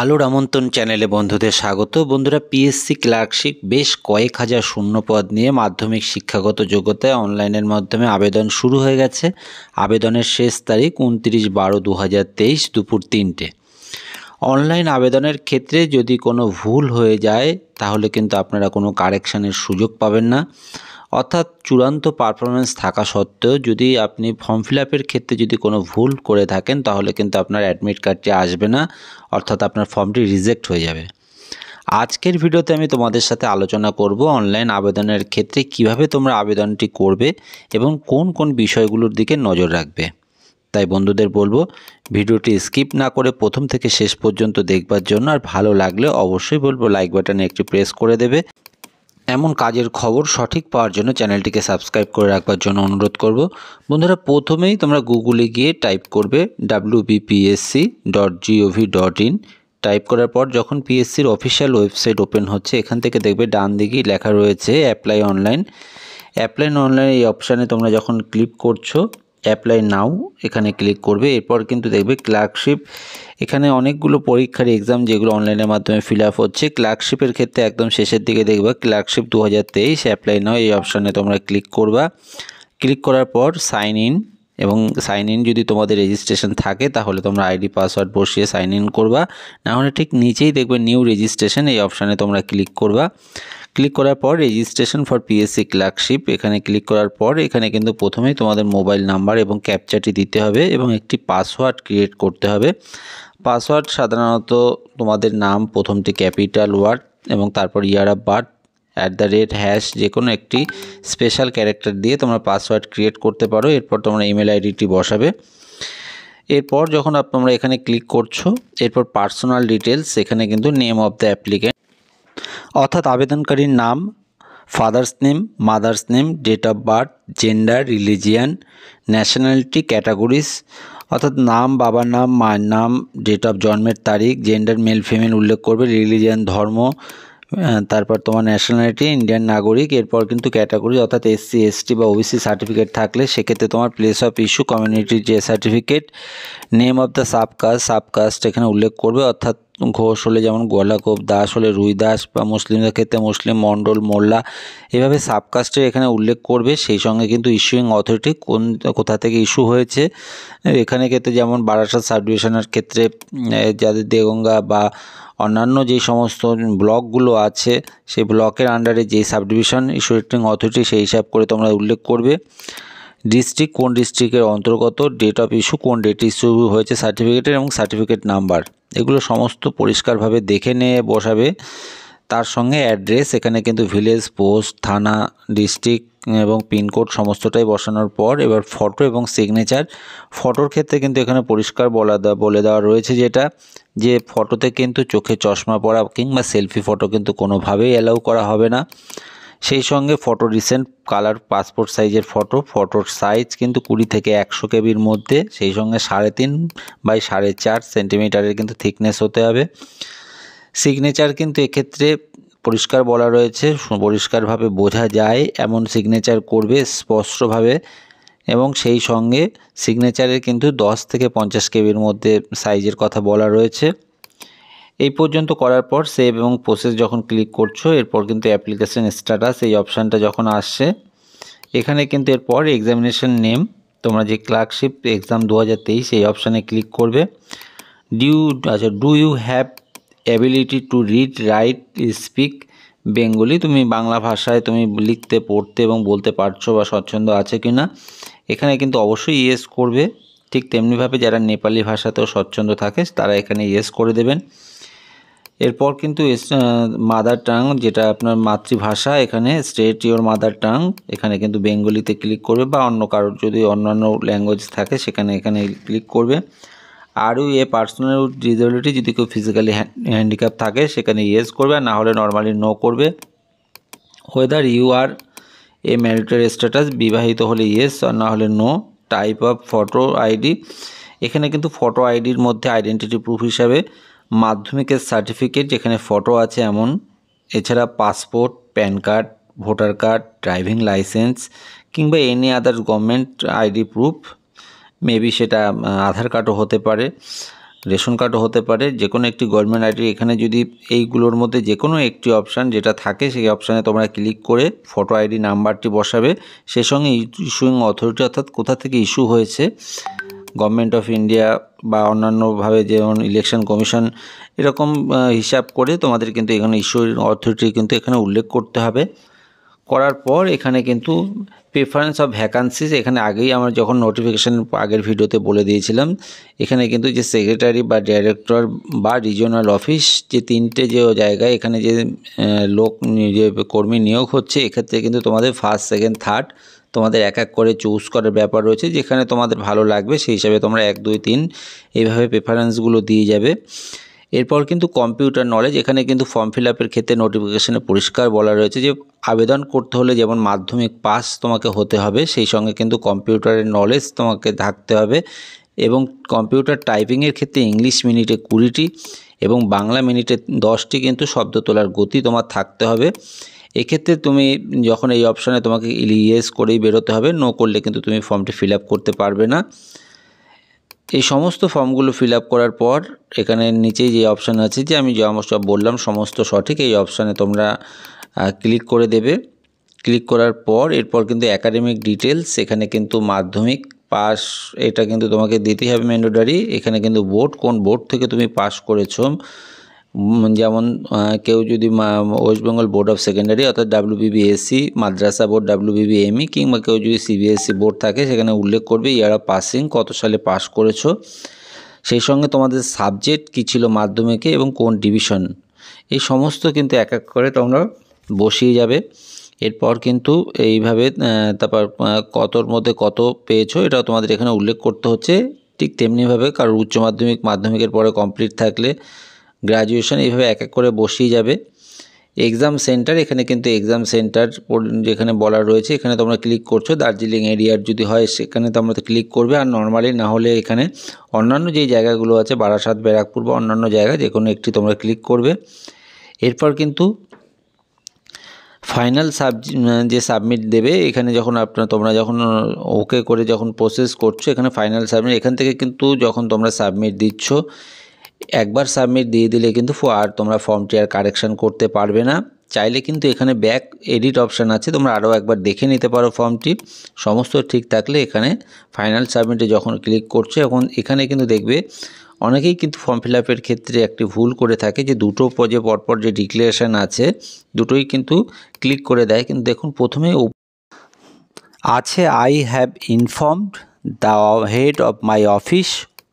আলোর আমন্ত্রণ চ্যানেলে বন্ধুদের স্বাগত বন্ধুরা পিএসসি ক্লার্কশিপ বেশ কয়েক হাজার শূন্য পদ নিয়ে মাধ্যমিক শিক্ষাগত যোগ্যতায় অনলাইনের মাধ্যমে আবেদন শুরু হয়ে গেছে আবেদনের শেষ তারিখ উনত্রিশ বারো দু দুপুর তিনটে অনলাইন আবেদনের ক্ষেত্রে যদি কোনো ভুল হয়ে যায় তাহলে কিন্তু আপনারা কোনো কারেকশানের সুযোগ পাবেন না অর্থাৎ চূড়ান্ত পারফরমেন্স থাকা সত্ত্বেও যদি আপনি ফর্ম ফিল আপের ক্ষেত্রে যদি কোনো ভুল করে থাকেন তাহলে কিন্তু আপনার অ্যাডমিট কার্ডটি আসবে না অর্থাৎ আপনার ফর্মটি রিজেক্ট হয়ে যাবে আজকের ভিডিওতে আমি তোমাদের সাথে আলোচনা করব অনলাইন আবেদনের ক্ষেত্রে কিভাবে তোমরা আবেদনটি করবে এবং কোন কোন বিষয়গুলোর দিকে নজর রাখবে তাই বন্ধুদের বলবো ভিডিওটি স্কিপ না করে প্রথম থেকে শেষ পর্যন্ত দেখবার জন্য আর ভালো লাগলে অবশ্যই বলবো লাইক বাটনে একটি প্রেস করে দেবে এমন কাজের খবর সঠিক পাওয়ার জন্য চ্যানেলটিকে সাবস্ক্রাইব করে রাখবার জন্য অনুরোধ করব বন্ধুরা প্রথমেই তোমরা গুগলে গিয়ে টাইপ করবে WBPSC dot GOV dot in type করার পর যখন পিএসসির অফিসিয়াল ওয়েবসাইট ওপেন হচ্ছে এখান থেকে দেখবে ডান দিকেই লেখা রয়েছে অ্যাপ্লাই অনলাইন অ্যাপ্লাই অনলাইন এই অপশানে তোমরা যখন ক্লিক করছো অ্যাপ্লাই নাও এখানে ক্লিক করবে এরপর কিন্তু দেখবে ক্লার্কশিপ এখানে অনেকগুলো পরীক্ষার এক্সাম যেগুলো অনলাইনের মাধ্যমে ফিল আপ হচ্ছে ক্লার্কশিপের ক্ষেত্রে একদম শেষের দিকে দেখবে ক্লার্কশিপ দু হাজার তেইশ অ্যাপ্লাই নাও এই অপশানে তোমরা ক্লিক করবা ক্লিক করার পর সাইন ইন এবং সাইন ইন যদি তোমাদের রেজিস্ট্রেশন থাকে তাহলে তোমরা আইডি পাসওয়ার্ড বসিয়ে সাইন ইন করবা না হলে ঠিক নিচেই দেখবে নিউ রেজিস্ট্রেশন এই অপশানে তোমরা ক্লিক করবা ক্লিক করার পর রেজিস্ট্রেশন ফর পিএসসি ক্লার্কশিপ এখানে ক্লিক করার পর এখানে কিন্তু প্রথমেই তোমাদের মোবাইল নাম্বার এবং ক্যাপচারটি দিতে হবে এবং একটি পাসওয়ার্ড ক্রিয়েট করতে হবে পাসওয়ার্ড সাধারণত তোমাদের নাম প্রথমটি ক্যাপিটাল ওয়ার্ড এবং তারপর year of birth at the rate hash যে কোনো একটি স্পেশাল ক্যারেক্টার দিয়ে তোমরা পাসওয়ার্ড ক্রিয়েট করতে পারো এরপর তোমরা ইমেল আইডিটি বসাবে এরপর যখন তোমরা এখানে ক্লিক করছো এরপর পার্সোনাল ডিটেলস এখানে কিন্তু নেম অফ দ্য অ্যাপ্লিকেন্ট অর্থাৎ আবেদনকারীর নাম father's name mother's name date of birth gender religion nationality categories অর্থাৎ নাম বাবার নাম মায়ের নাম ডেট অফ জন্মের তারিখ জেন্ডার মেল ফিমেল উল্লেখ করবে রিলিজিয়ান ধর্ম হ্যাঁ, তারপর তোমার ন্যাশনালিটি ইন্ডিয়ান নাগরিক এরপর কিন্তু ক্যাটাগরি অর্থাৎ এসসি এসটি বা ওবিসি সার্টিফিকেট থাকলে সেক্ষেত্রে তোমার প্লেস অফ ইস্যু কমিউনিটির যে certificate name of the subcaste subcaste এখানে উল্লেখ করবে অর্থাৎ ঘোষ হলে যেমন গোলাকোপ দাস হলে রুই দাস বা মুসলিমদের ক্ষেত্রে মুসলিম মণ্ডল মোল্লা এভাবে সাবকাস্টের এখানে উল্লেখ করবে সেই সঙ্গে কিন্তু ইস্যুইং অথরিটি কোন কোথা থেকে ইস্যু হয়েছে এখানে ক্ষেত্রে যেমন বারাসাত সাবডিভিশনের ক্ষেত্রে যাদের দেগঙ্গা বা অন্যান্য যে সমস্ত ব্লকগুলো আছে সেই ব্লকের আন্ডারে যে সাবডিভিশন ইস্যুটিং অথরিটি সেই হিসাব করে তোমরা উল্লেখ করবে ডিস্ট্রিক্ট কোন ডিস্ট্রিক্টের অন্তর্গত ডেট অফ ইস্যু কোন ডেট ইস্যু হয়েছে সার্টিফিকেটের এবং সার্টিফিকেট নাম্বার এগুলো সমস্ত পরিষ্কারভাবে দেখে নিয়ে বসাবে তার সঙ্গে অ্যাড্রেস এখানে কিন্তু ভিলেজ পোস্ট থানা ডিস্ট্রিক্ট এবং পিনকোড সমস্তটাই বসানোর পর এবার ফটো এবং সিগনেচার ফটোর ক্ষেত্রে কিন্তু এখানে পরিষ্কার বলা বলে দেওয়া রয়েছে যেটা যে ফটোতে কিন্তু চোখে চশমা পরা কিংবা সেলফি ফটো কিন্তু কোনোভাবেই অ্যালাউ করা হবে না সেই সঙ্গে ফটো রিসেন্ট কালার পাসপোর্ট সাইজের ফটো ফটোর সাইজ কিন্তু কুড়ি থেকে একশো কেবির মধ্যে সেই সঙ্গে সাড়ে তিন বাই সাড়ে চার সেন্টিমিটারের কিন্তু থিকনেস হতে হবে সিগনেচার কিন্তু এক্ষেত্রে পরিষ্কার বলা রয়েছে পরিষ্কারভাবে বোঝা যায় এমন সিগনেচার করবে স্পষ্টভাবে এবং সেই সঙ্গে সিগনেচারের কিন্তু 10 থেকে পঞ্চাশ কেবির মধ্যে সাইজের কথা বলা রয়েছে এই পর্যন্ত করার পর সেভ এবং প্রসেস যখন ক্লিক করছো এরপর কিন্তু অ্যাপ্লিকেশান স্ট্যাটাস এই অপশানটা যখন আসছে এখানে কিন্তু এরপর এক্সামিনেশন নেম তোমরা যে ক্লার্কশিপ এক্সাম দু হাজার তেইশ এই অপশানে ক্লিক করবে ডিউ আচ্ছা do you have ability to read write speak Bengali তুমি বাংলা ভাষায় তুমি লিখতে পড়তে এবং বলতে পারছো বা স্বচ্ছন্দ আছে কি না এখানে কিন্তু অবশ্যই ইয়েস করবে ঠিক তেমনিভাবে যারা নেপালি ভাষাতেও স্বচ্ছন্দ থাকে তারা এখানে ইয়েস করে দেবেন এরপর কিন্তু মাদার টাং যেটা আপনার মাতৃভাষা এখানে স্টেট ইউর মাদার টাং এখানে কিন্তু বেঙ্গলিতে ক্লিক করবে বা অন্য কারোর যদি অন্যান্য ল্যাঙ্গুয়েজ থাকে সেখানে এখানে ক্লিক করবে আরও এ পার্সোনাল ডিজেবিলিটি যদি কেউ ফিজিক্যালি হ্যান্ডিক্যাপ থাকে সেখানে ইয়েস করবে আর না হলে নর্মালি নো করবে whether you are a marital status বিবাহিত হলে ইয়েস আর না হলে no type of photo ID এখানে কিন্তু ফটো আইডির মধ্যে আইডেন্টিটি প্রুফ হিসাবে মাধ্যমিকের সার্টিফিকেট যেখানে ফটো আছে এমন এছাড়া passport PAN card voter card driving licence কিংবা any others government ID proof maybe সেটা আধার কার্ডও হতে পারে রেশন কার্ডও হতে পারে যে কোনো একটি গভর্নমেন্ট আইডি এখানে যদি এইগুলোর মধ্যে যে কোনো একটি অপশান যেটা থাকে সেই অপশানে তোমরা ক্লিক করে ফটো আইডি নাম্বারটি বসাবে সে সঙ্গে ইস্যুইং অথরিটি অর্থাৎ কোথা থেকে ইস্যু হয়েছে গভর্নমেন্ট অফ ইন্ডিয়া বা অন্যান্যভাবে যেমন ইলেকশন কমিশন এরকম হিসাব করে তোমাদের কিন্তু এখানে ইস্যু অথরিটি কিন্তু এখানে উল্লেখ করতে হবে করার পর এখানে কিন্তু প্রেফারেন্স অফ ভ্যাকান্সিস এখানে আগেই আমার যখন নোটিফিকেশান আগের ভিডিওতে বলে দিয়েছিলাম এখানে কিন্তু যে সেক্রেটারি বা ডাইরেক্টর বা রিজিওনাল অফিস যে তিনটে যে জায়গায় এখানে যে লোক যে কর্মী নিয়োগ হচ্ছে এক্ষেত্রে কিন্তু তোমাদের ফার্স্ট সেকেন্ড থার্ড তোমাদের এক এক করে চুজ করার ব্যাপার রয়েছে যেখানে তোমাদের ভালো লাগবে সেই হিসাবে তোমরা এক দুই তিন এইভাবে প্রেফারেন্সগুলো দিয়ে যাবে এরপর কিন্তু কম্পিউটার নলেজ এখানে কিন্তু ফর্ম ফিল আপের ক্ষেত্রে নোটিফিকেশনে পরিষ্কার বলা রয়েছে যে আবেদন করতে হলে যেমন মাধ্যমিক পাস তোমাকে হতে হবে সেই সঙ্গে কিন্তু কম্পিউটারের নলেজ তোমাকে থাকতে হবে এবং কম্পিউটার টাইপিংয়ের ক্ষেত্রে ইংলিশ মিনিটে কুড়িটি এবং বাংলা মিনিটে দশটি কিন্তু শব্দ তোলার গতি তোমার থাকতে হবে এক্ষেত্রে তুমি যখন এই অপশানে তোমাকে ইয়েস করেই বেরোতে হবে নো করলে কিন্তু তুমি ফর্মটি ফিল করতে পারবে না এই সমস্ত ফর্মগুলো ফিল করার পর এখানে নিচে যে অপশান আছে যে আমি যে সব বললাম সমস্ত সঠিক এই অপশানে তোমরা ক্লিক করে দেবে ক্লিক করার পর এরপর কিন্তু একাডেমিক ডিটেলস এখানে কিন্তু মাধ্যমিক পাস এটা কিন্তু তোমাকে দিতেই হবে ম্যান্ডোডারি এখানে কিন্তু বোর্ড কোন বোর্ড থেকে তুমি পাস করেছো যেমন কেউ যদি West Bengal Board of Secondary অর্থাৎ ডাব্লিউবিবিএসসি e, মাদ্রাসা বোর্ড ডাব্লিউবিবিএমই e কিংবা কেউ যদি সিবিএসসি e বোর্ড থাকে সেখানে উল্লেখ করবে ইয়ার অফ পাসিং কত সালে পাস করেছো সেই সঙ্গে তোমাদের সাবজেক্ট কী ছিল মাধ্যমিকে এবং কোন ডিভিশন এই সমস্ত কিন্তু এক এক করে তোমরা বসিয়ে যাবে এরপর কিন্তু এইভাবে তারপর কতর মধ্যে কত পেয়েছো এটাও তোমাদের এখানে উল্লেখ করতে হচ্ছে ঠিক তেমনিভাবে কারোর উচ্চ মাধ্যমিক মাধ্যমিকের পরে কমপ্লিট থাকলে গ্রাজুয়েশন এইভাবে এক এক করে বসিয়ে যাবে এক্সাম সেন্টার এখানে কিন্তু এক্সাম সেন্টার যেখানে বলা রয়েছে এখানে তোমরা ক্লিক করছো দার্জিলিং এরিয়ার যদি হয় সেখানে তোমরা তো ক্লিক করবে আর নর্মালি না হলে এখানে অন্যান্য যে জায়গাগুলো আছে বারাসাত ব্যারাকপুর বা অন্যান্য জায়গা যে কোনো একটি তোমরা ক্লিক করবে এরপর কিন্তু ফাইনাল সাব যে সাবমিট দেবে এখানে যখন আপনার তোমরা যখন ওকে করে যখন প্রসেস করছো এখানে ফাইনাল সাবমিট এখান থেকে কিন্তু যখন তোমরা সাবমিট দিচ্ছ একবার সাবমিট দিয়ে দিলে কিন্তু আর তোমরা ফর্মটি আর কারেকশান করতে পারবে না চাইলে কিন্তু এখানে ব্যাক এডিট অপশান আছে তোমরা আরও একবার দেখে নিতে পারো ফর্মটি সমস্ত ঠিক থাকলে এখানে ফাইনাল সাবমিটে যখন ক্লিক করছে এখন এখানে কিন্তু দেখবে অনেকেই কিন্তু ফর্ম ফিল আপের ক্ষেত্রে একটি ভুল করে থাকে যে দুটো পজে পরপর যে ডিক্লারেশান আছে দুটোই কিন্তু ক্লিক করে দেয় কিন্তু দেখুন প্রথমে আছে I have informed the head of my office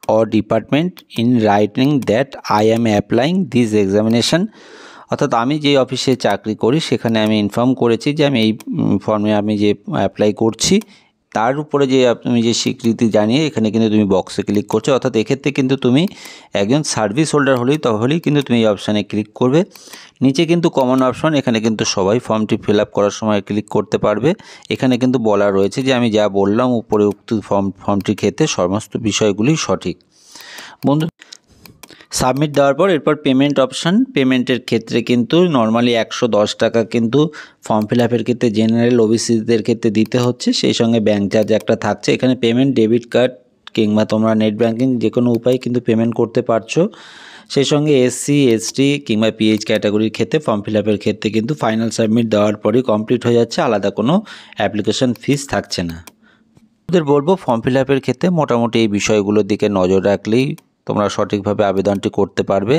or department in writing that I am applying this examination অর্থাৎ আমি যে অফিসে চাকরি করি সেখানে আমি ইনফর্ম করেছি যে আমি এই ফর্মে আমি যে অ্যাপ্লাই করছি তার উপরে যে তুমি যে স্বীকৃতি জানিয়ে এখানে কিন্তু তুমি বক্সে ক্লিক করছো অর্থাৎ এক্ষেত্রে কিন্তু তুমি একজন সার্ভিস হোল্ডার হলেই তাহলেই কিন্তু তুমি এই অপশানে ক্লিক করবে নিচে কিন্তু কমন অপশন এখানে কিন্তু সবাই ফর্মটি ফিল করার সময় ক্লিক করতে পারবে এখানে কিন্তু বলা রয়েছে যে আমি যা বললাম উপরে উক্ত ফর্ম ফর্মটির ক্ষেত্রে সমস্ত বিষয়গুলি সঠিক বন্ধু সাবমিট দেওয়ার পর এরপর পেমেন্ট অপশান পেমেন্টের ক্ষেত্রে কিন্তু নর্মালি একশো দশ টাকা কিন্তু ফর্ম ফিল আপের ক্ষেত্রে জেনারেল ওবিসিদের ক্ষেত্রে দিতে হচ্ছে সেই সঙ্গে ব্যাঙ্ক চার্জ একটা থাকছে এখানে পেমেন্ট ডেবিট কার্ড কিংবা তোমরা নেট ব্যাঙ্কিং যে কোনো উপায়ে কিন্তু পেমেন্ট করতে পারছো সেই সঙ্গে এসসি এসটি কিংবা পিএইচ ক্যাটাগরির ক্ষেত্রে ফর্ম ফিল আপের ক্ষেত্রে কিন্তু ফাইনাল সাবমিট দেওয়ার পরই কমপ্লিট হয়ে যাচ্ছে আলাদা কোনো অ্যাপ্লিকেশন ফিস থাকছে না ওদের বলবো ফর্ম ফিল আপের ক্ষেত্রে মোটামুটি এই বিষয়গুলোর দিকে নজর রাখলেই তোমরা সঠিকভাবে আবেদনটি করতে পারবে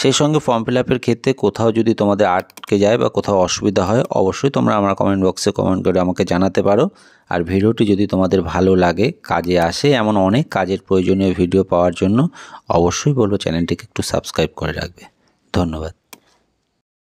সেই সঙ্গে ফর্ম ফিল আপের ক্ষেত্রে কোথাও যদি তোমাদের আটকে যায় বা কোথাও অসুবিধা হয় অবশ্যই তোমরা আমার কমেন্ট বক্সে কমেন্ট করে আমাকে জানাতে পারো আর ভিডিওটি যদি তোমাদের ভালো লাগে কাজে আসে এমন অনেক কাজের প্রয়োজনীয় ভিডিও পাওয়ার জন্য অবশ্যই বলবো চ্যানেলটিকে একটু সাবস্ক্রাইব করে রাখবে ধন্যবাদ